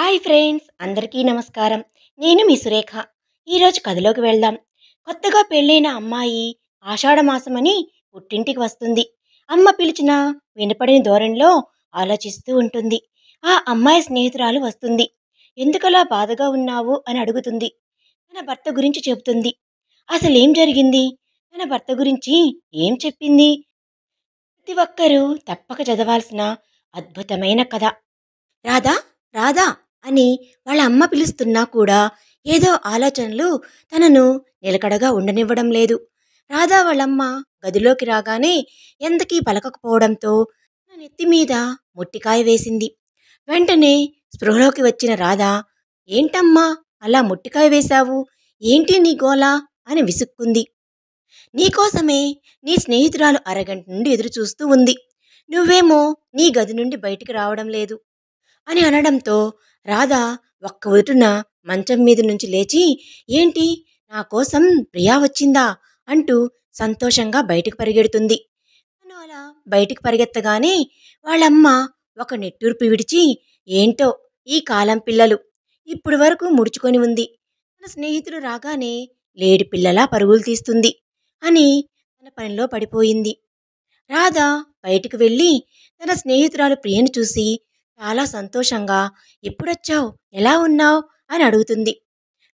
hi friends అందరికీ నమస్కారం నేను మీ సురేఖ ఈరోజు కథలోకి వెళ్దాం కొత్తగా పెళ్ళైన అమ్మాయి ఆషాఢమాసమని పుట్టింటికి వస్తుంది అమ్మ పిలిచిన వినపడిన ధోరణిలో ఆలోచిస్తూ ఉంటుంది ఆ అమ్మాయి స్నేహితురాలు వస్తుంది ఎందుకలా బాధగా ఉన్నావు అని అడుగుతుంది తన భర్త గురించి చెబుతుంది అసలేం జరిగింది తన భర్త గురించి ఏం చెప్పింది ప్రతి ఒక్కరూ తప్పక చదవాల్సిన అద్భుతమైన కథ రాధా రాధా అని వాళ్ళ అమ్మ పిలుస్తున్నా కూడా ఏదో ఆలోచనలు తనను నిలకడగా ఉండనివ్వడం లేదు రాధా వాళ్ళమ్మ గదిలోకి రాగానే ఎంతకీ పలకకపోవడంతో తన నెత్తి మీద ముట్టికాయ వేసింది వెంటనే స్పృహలోకి వచ్చిన రాధా ఏంటమ్మా అలా ముట్టికాయ వేశావు ఏంటి నీ గోలా అని విసుక్కుంది నీకోసమే నీ స్నేహితురాలు అరగంట నుండి ఎదురుచూస్తూ ఉంది నువ్వేమో నీ గది నుండి బయటికి రావడం లేదు అని అనడంతో రాధ ఒక్క ఉదుటున మంచం మీద నుంచి లేచి ఏంటి నా కోసం ప్రియా వచ్చిందా అంటూ సంతోషంగా బయటకు పరిగెడుతుంది తను అలా బయటికి పరిగెత్తగానే వాళ్ళమ్మ ఒక నెట్టూర్పు విడిచి ఏంటో ఈ కాలం పిల్లలు ఇప్పుడు వరకు ముడుచుకొని ఉంది తన స్నేహితులు రాగానే లేడి పిల్లలా పరుగులు తీస్తుంది అని తన పనిలో పడిపోయింది రాధ బయటకు వెళ్ళి తన స్నేహితురాలు ప్రియను చూసి చాలా సంతోషంగా ఎప్పుడొచ్చావు ఎలా ఉన్నావు అని అడుగుతుంది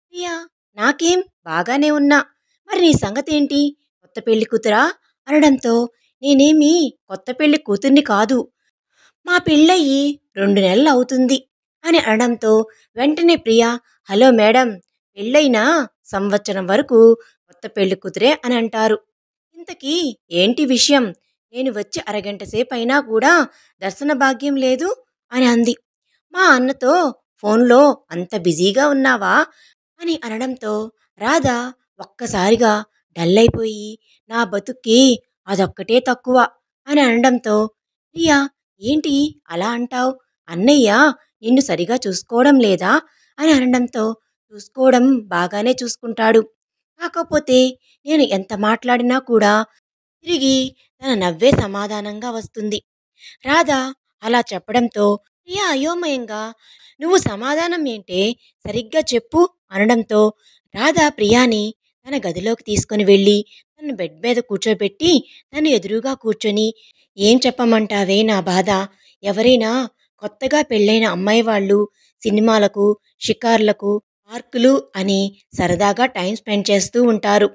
ప్రియా నాకేం బాగానే ఉన్నా మరి నీ సంగతేంటి కొత్త పెళ్లి కూతురా అనడంతో నేనేమి కొత్త పెళ్లి కూతుర్ని కాదు మా పెళ్ళయ్యి రెండు నెలలు అవుతుంది అని అనడంతో వెంటనే ప్రియా హలో మేడం పెళ్ళైనా సంవత్సరం వరకు కొత్త పెళ్లి కూతురే అని అంటారు ఇంతకీ ఏంటి విషయం నేను వచ్చి అరగంట అయినా కూడా దర్శన భాగ్యం లేదు అని అంది మా అన్నతో ఫోన్లో అంత బిజీగా ఉన్నావా అని అనడంతో రాధ ఒక్కసారిగా డల్ అయిపోయి నా బతుక్కి అదొక్కటే తక్కువ అని అనడంతో ప్రియా ఏంటి అలా అంటావు అన్నయ్య నిన్ను సరిగా చూసుకోవడం లేదా అని అనడంతో చూసుకోవడం బాగానే చూసుకుంటాడు కాకపోతే నేను ఎంత మాట్లాడినా కూడా తిరిగి తన నవ్వే సమాధానంగా వస్తుంది రాధ అలా చెప్పడంతో ప్రియా అయోమయంగా నువ్వు సమాధానం ఏంటే సరిగ్గా చెప్పు అనడంతో రాధ ప్రియాని తన గదిలోకి తీసుకుని వెళ్ళి తను బెడ్ మీద కూర్చోబెట్టి తను ఎదురుగా కూర్చొని ఏం చెప్పమంటావే నా బాధ ఎవరైనా కొత్తగా పెళ్ళైన అమ్మాయి వాళ్ళు సినిమాలకు షికార్లకు పార్కులు అని సరదాగా టైం స్పెండ్ చేస్తూ ఉంటారు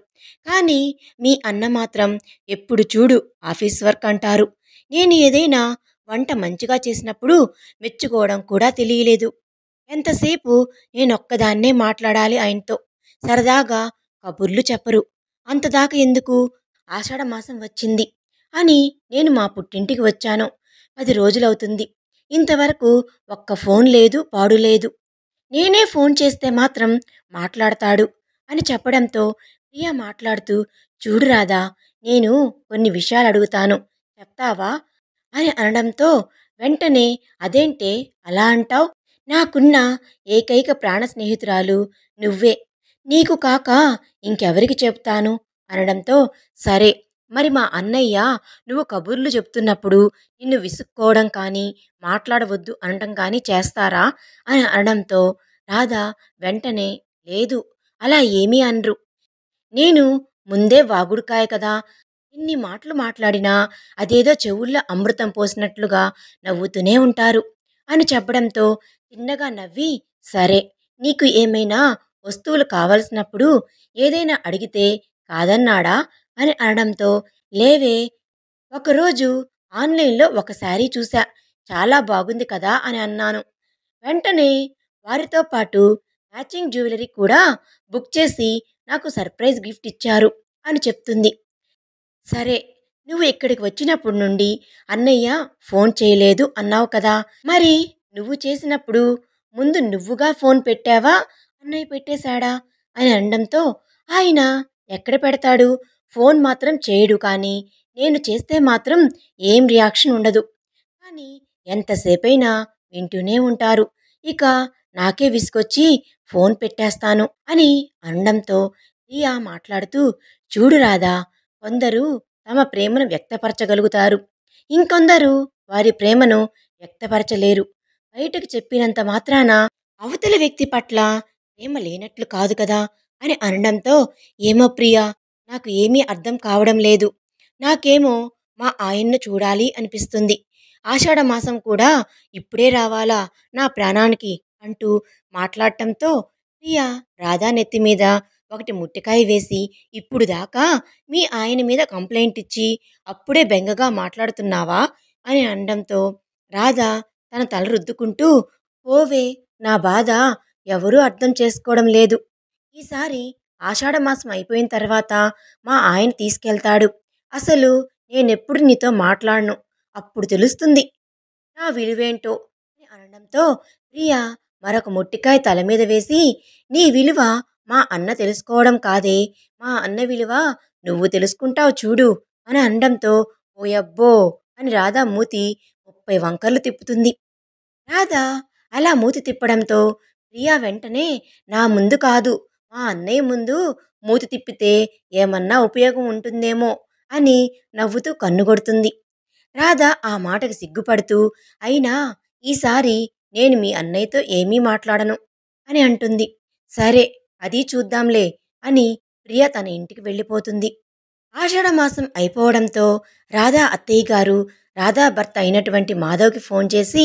కానీ మీ అన్న మాత్రం ఎప్పుడు చూడు ఆఫీస్ వర్క్ అంటారు నేను ఏదైనా వంట మంచిగా చేసినప్పుడు మెచ్చుకోవడం కూడా తెలియలేదు ఎంతసేపు నేనొక్కదాన్నే మాట్లాడాలి ఆయనతో సరదాగా కబుర్లు చెప్పరు అంతదాకా ఎందుకు ఆషాఢమాసం వచ్చింది అని నేను మా పుట్టింటికి వచ్చాను పది రోజులవుతుంది ఇంతవరకు ఒక్క ఫోన్ లేదు పాడు లేదు నేనే ఫోన్ చేస్తే మాత్రం మాట్లాడతాడు అని చెప్పడంతో ప్రియా మాట్లాడుతూ చూడురాదా నేను కొన్ని విషయాలు అడుగుతాను చెప్తావా అని అనడంతో వెంటనే అదేంటే అలా అంటావు నాకున్న ఏకైక ప్రాణ స్నేహితురాలు నువ్వే నీకు కాక ఇంకెవరికి చెప్తాను అనడంతో సరే మరి మా అన్నయ్య నువ్వు కబుర్లు చెప్తున్నప్పుడు నిన్ను విసుక్కోవడం కానీ మాట్లాడవద్దు అనడం కానీ చేస్తారా అని అనడంతో రాధ వెంటనే లేదు అలా ఏమీ అనరు నేను ముందే వాగుడుకాయ కదా ఇన్ని మాటలు మాట్లాడినా అదేదో చెవుల్లో అమృతం పోసినట్లుగా నవ్వుతూనే ఉంటారు అని చెప్పడంతో తిన్నగా నవ్వి సరే నీకు ఏమైనా వస్తువులు కావలసినప్పుడు ఏదైనా అడిగితే కాదన్నాడా అని అనడంతో లేవే ఒకరోజు ఆన్లైన్లో ఒక శారీ చూశా చాలా బాగుంది కదా అని అన్నాను వెంటనే వారితో పాటు మ్యాచింగ్ జ్యువెలరీ కూడా బుక్ చేసి నాకు సర్ప్రైజ్ గిఫ్ట్ ఇచ్చారు అని చెప్తుంది సరే నువ్వు ఇక్కడికి వచ్చినప్పుడు నుండి అన్నయ్య ఫోన్ చేయలేదు అన్నావు కదా మరి నువ్వు చేసినప్పుడు ముందు నువ్వుగా ఫోన్ పెట్టావా అన్నయ్య పెట్టేశాడా అని అనడంతో ఆయన ఎక్కడ పెడతాడు ఫోన్ మాత్రం చేయడు కానీ నేను చేస్తే మాత్రం ఏం రియాక్షన్ ఉండదు కానీ ఎంతసేపైనా వింటూనే ఉంటారు ఇక నాకే విసుకొచ్చి ఫోన్ పెట్టేస్తాను అని అనడంతో రియా మాట్లాడుతూ చూడు రాదా కొందరు తమ ప్రేమను వ్యక్తపరచగలుగుతారు ఇంకొందరు వారి ప్రేమను వ్యక్తపరచలేరు బయటకు చెప్పినంత మాత్రాన అవతల వ్యక్తి పట్ల ప్రేమ లేనట్లు కాదు కదా అని అనడంతో ఏమో ప్రియా నాకు ఏమీ అర్థం కావడం లేదు నాకేమో మా ఆయన్ను చూడాలి అనిపిస్తుంది ఆషాఢ మాసం కూడా ఇప్పుడే రావాలా నా ప్రాణానికి అంటూ మాట్లాడటంతో ప్రియా రాధా నెత్తి మీద ఒకటి ముట్టికాయ వేసి ఇప్పుడు దాకా మీ ఆయన మీద కంప్లైంట్ ఇచ్చి అప్పుడే బెంగగా మాట్లాడుతున్నావా అని అనడంతో రాధా తన తల రుద్దుకుంటూ ఓవే నా బాధ ఎవరూ అర్థం చేసుకోవడం లేదు ఈసారి ఆషాఢమాసం అయిపోయిన తర్వాత మా ఆయన తీసుకెళ్తాడు అసలు నేనెప్పుడు నీతో మాట్లాడను అప్పుడు తెలుస్తుంది నా విలువేంటో అని అనడంతో ప్రియా మరొక మొట్టికాయ తల మీద వేసి నీ విలువ మా అన్న తెలుసుకోవడం కాదే మా అన్న విలువ నువ్వు తెలుసుకుంటావు చూడు అని అనడంతో ఓయబ్బో అని రాధా మూతి ముప్పై వంకర్లు తిప్పుతుంది రాధా అలా మూతి తిప్పడంతో ప్రియా వెంటనే నా ముందు కాదు మా అన్నయ్య ముందు మూతి తిప్పితే ఏమన్నా ఉపయోగం ఉంటుందేమో అని నవ్వుతూ కన్నుగొడుతుంది రాధ ఆ మాటకి సిగ్గుపడుతూ అయినా ఈసారి నేను మీ అన్నయ్యతో ఏమీ మాట్లాడను అని అంటుంది సరే అదీ చూద్దాంలే అని ప్రియ తన ఇంటికి వెళ్ళిపోతుంది ఆషాఢమాసం అయిపోవడంతో రాధా అత్తయ్య గారు రాధా భర్త అయినటువంటి మాధవ్కి ఫోన్ చేసి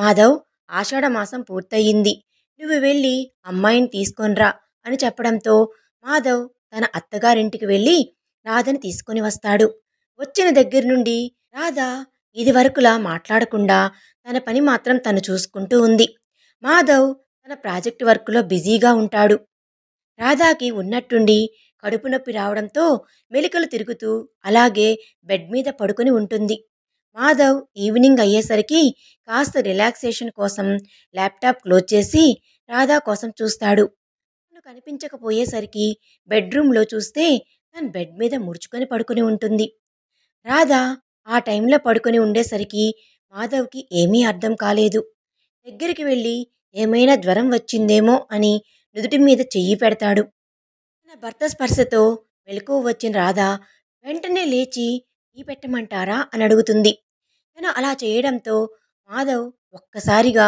మాధవ్ ఆషాఢమాసం పూర్తయింది నువ్వు వెళ్ళి అమ్మాయిని తీసుకొనిరా అని చెప్పడంతో మాధవ్ తన అత్తగారింటికి వెళ్ళి రాధని తీసుకొని వస్తాడు వచ్చిన దగ్గర నుండి రాధ ఇది వరకులా మాట్లాడకుండా తన పని మాత్రం తను చూసుకుంటూ ఉంది మాధవ్ తన ప్రాజెక్టు వర్క్లో బిజీగా ఉంటాడు రాధాకి ఉన్నట్టుండి కడుపు నొప్పి రావడంతో మెలికలు తిరుగుతూ అలాగే బెడ్ మీద పడుకుని ఉంటుంది మాధవ్ ఈవినింగ్ అయ్యేసరికి కాస్త రిలాక్సేషన్ కోసం ల్యాప్టాప్ క్లోజ్ చేసి రాధా కోసం చూస్తాడు తను కనిపించకపోయేసరికి బెడ్రూమ్లో చూస్తే తను బెడ్ మీద ముడుచుకొని పడుకుని ఉంటుంది రాధా ఆ టైంలో పడుకొని ఉండేసరికి మాధవ్కి ఏమీ అర్థం కాలేదు దగ్గరికి వెళ్ళి ఏమైనా జ్వరం వచ్చిందేమో అని నుదుటి మీద చెయ్యి పెడతాడు తన భర్త స్పర్శతో మెలకు వచ్చిన రాధ వెంటనే లేచి ఈ పెట్టమంటారా అని అడుగుతుంది తను అలా చేయడంతో మాధవ్ ఒక్కసారిగా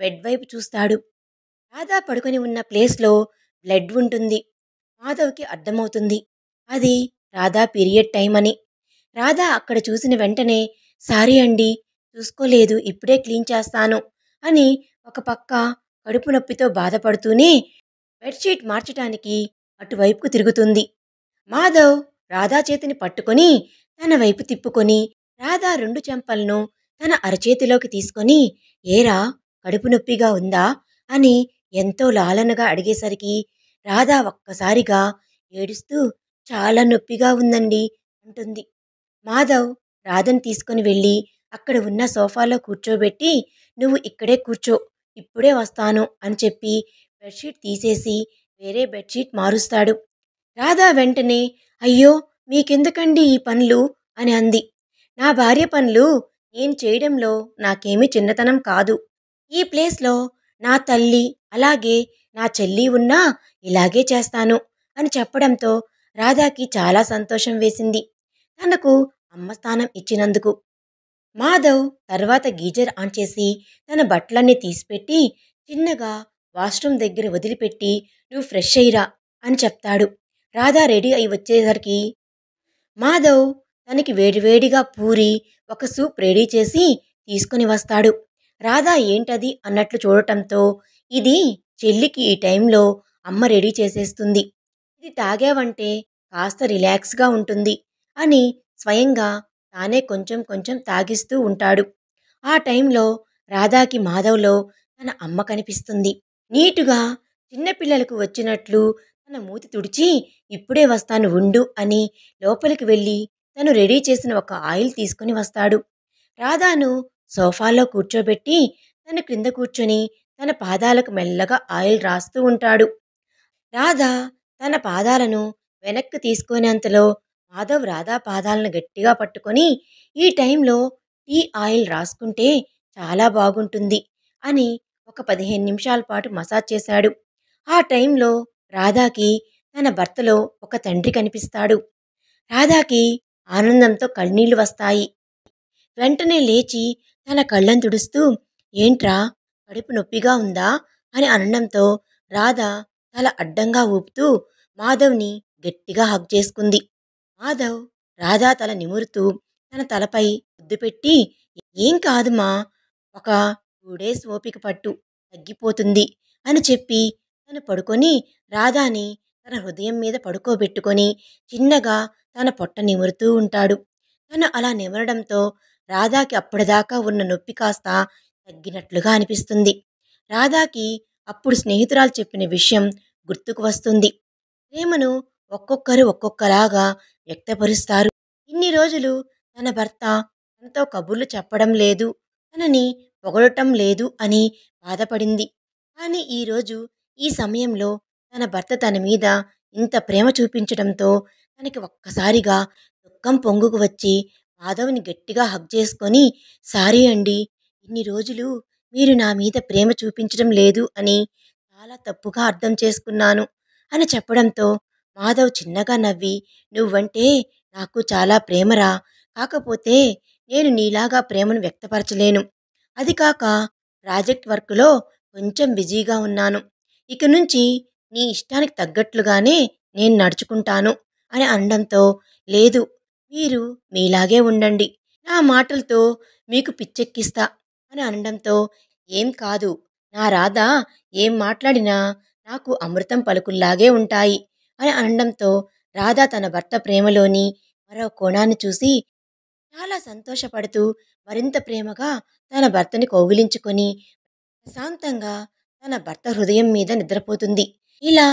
బెడ్ వైపు చూస్తాడు రాధా పడుకొని ఉన్న ప్లేస్లో బ్లడ్ ఉంటుంది మాధవ్కి అర్థమవుతుంది అది రాధా పీరియడ్ టైం అని రాధా అక్కడ చూసిన వెంటనే సారీ అండి చూసుకోలేదు ఇప్పుడే క్లీన్ చేస్తాను అని ఒక పక్క కడుపు నొప్పితో బాధపడుతూనే బెడ్షీట్ మార్చటానికి అటువైపుకు తిరుగుతుంది మాధవ్ రాధా చేతిని పట్టుకొని తన వైపు తిప్పుకొని రాధా రెండు చెంపలను తన అరచేతిలోకి తీసుకొని ఏరా కడుపు నొప్పిగా ఉందా అని ఎంతో లాలనగా అడిగేసరికి రాధా ఒక్కసారిగా ఏడుస్తూ చాలా నొప్పిగా ఉందండి అంటుంది మాధవ్ రాధను తీసుకొని వెళ్ళి అక్కడ ఉన్న సోఫాలో కూర్చోబెట్టి నువ్వు ఇక్కడే కూర్చో ఇప్పుడే వస్తాను అని చెప్పి బెడ్షీట్ తీసేసి వేరే బెడ్షీట్ మారుస్తాడు రాధా వెంటనే అయ్యో మీకెందుకండి ఈ పనులు అని అంది నా భార్య పనులు నేను చేయడంలో నాకేమీ చిన్నతనం కాదు ఈ ప్లేస్లో నా తల్లి అలాగే నా చెల్లి ఉన్నా ఇలాగే చేస్తాను అని చెప్పడంతో రాధాకి చాలా సంతోషం వేసింది తనకు అమ్మ స్థానం ఇచ్చినందుకు మాధవ్ తర్వాత గీజర్ ఆన్ చేసి తన బట్టలన్నీ తీసిపెట్టి చిన్నగా వాష్రూమ్ దగ్గర వదిలిపెట్టి నువ్వు ఫ్రెష్ అయ్యిరా అని చెప్తాడు రాధా రెడీ అయి వచ్చేసరికి మాధవ్ తనకి వేడివేడిగా పూరి ఒక సూప్ రెడీ చేసి తీసుకుని వస్తాడు రాధా ఏంటది అన్నట్లు చూడటంతో ఇది చెల్లికి ఈ టైంలో అమ్మ రెడీ చేసేస్తుంది ఇది తాగావంటే కాస్త రిలాక్స్గా ఉంటుంది అని స్వయంగా తానే కొంచెం కొంచెం తాగిస్తూ ఉంటాడు ఆ టైంలో రాధాకి మాధవ్లో తన అమ్మ కనిపిస్తుంది నీటుగా చిన్నపిల్లలకు వచ్చినట్లు తన మూతి తుడిచి ఇప్పుడే వస్తాను ఉండు అని లోపలికి వెళ్ళి తను రెడీ చేసిన ఒక ఆయిల్ తీసుకుని వస్తాడు రాధాను సోఫాలో కూర్చోబెట్టి తన క్రింద కూర్చొని తన పాదాలకు మెల్లగా ఆయిల్ రాస్తూ ఉంటాడు రాధ తన పాదాలను వెనక్కి తీసుకునేంతలో మాధవ్ రాధా పాదాలను గట్టిగా పట్టుకొని ఈ టైంలో టీ ఆయిల్ రాసుకుంటే చాలా బాగుంటుంది అని ఒక పదిహేను నిమిషాల పాటు మసాజ్ చేశాడు ఆ టైంలో రాధాకి తన భర్తలో ఒక తండ్రి కనిపిస్తాడు రాధాకి ఆనందంతో కళ్ళనీళ్లు వస్తాయి వెంటనే లేచి తన కళ్ళను తుడుస్తూ ఏంట్రా కడుపు నొప్పిగా ఉందా అని అనడంతో రాధ తల అడ్డంగా ఊపుతూ మాధవ్ని గట్టిగా హగ్ చేసుకుంది మాధవ్ రాధా తల నిమురుతూ తన తలపై ముద్దు పెట్టి ఏం కాదుమా ఒక టూ డేస్ ఓపిక పట్టు తగ్గిపోతుంది అని చెప్పి తను పడుకొని రాధాని తన హృదయం మీద పడుకోబెట్టుకొని చిన్నగా తన పొట్ట నిమురుతూ ఉంటాడు తను అలా నిమరడంతో రాధాకి అప్పటిదాకా ఉన్న నొప్పి కాస్త తగ్గినట్లుగా అనిపిస్తుంది రాధాకి అప్పుడు స్నేహితురాలు చెప్పిన విషయం గుర్తుకు వస్తుంది ప్రేమను ఒక్కొక్కరు ఒక్కొక్కలాగా వ్యక్తపరుస్తారు ఇన్ని రోజులు తన భర్త తనతో కబుర్లు చెప్పడం లేదు తనని పొగడటం లేదు అని బాధపడింది కానీ ఈరోజు ఈ సమయంలో తన భర్త తన మీద ఇంత ప్రేమ చూపించడంతో తనకి ఒక్కసారిగా దుఃఖం పొంగుకు వచ్చి మాధవ్ని గట్టిగా హగ్ చేసుకొని సారీ అండి ఇన్ని రోజులు మీరు నా మీద ప్రేమ చూపించడం లేదు అని చాలా తప్పుగా అర్థం చేసుకున్నాను అని చెప్పడంతో మాధవ్ చిన్నగా నవ్వి నువ్వంటే నాకు చాలా ప్రేమరా కాకపోతే నేను నీలాగా ప్రేమను వ్యక్తపరచలేను అది కాక ప్రాజెక్ట్ వర్క్లో కొంచెం బిజీగా ఉన్నాను ఇక నుంచి నీ ఇష్టానికి తగ్గట్లుగానే నేను నడుచుకుంటాను అని అనడంతో లేదు మీరు మీలాగే ఉండండి నా మాటలతో మీకు పిచ్చెక్కిస్తా అని అనడంతో ఏం కాదు నా రాధ ఏం మాట్లాడినా నాకు అమృతం పలుకుల్లాగే ఉంటాయి అని అనడంతో రాధ తన భర్త ప్రేమలోని మరో కోణాన్ని చూసి చాలా సంతోషపడుతూ మరింత ప్రేమగా తన భర్తని కౌగిలించుకొని ప్రశాంతంగా తన భర్త హృదయం మీద నిద్రపోతుంది ఇలా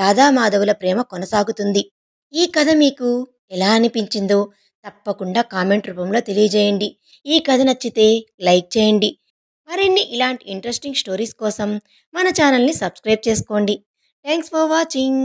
రాధామాధవుల ప్రేమ కొనసాగుతుంది ఈ కథ మీకు ఎలా అనిపించిందో తప్పకుండా కామెంట్ రూపంలో తెలియజేయండి ఈ కథ నచ్చితే లైక్ చేయండి మరిన్ని ఇలాంటి ఇంట్రెస్టింగ్ స్టోరీస్ కోసం మన ఛానల్ని సబ్స్క్రైబ్ చేసుకోండి థ్యాంక్స్ ఫర్ వాచింగ్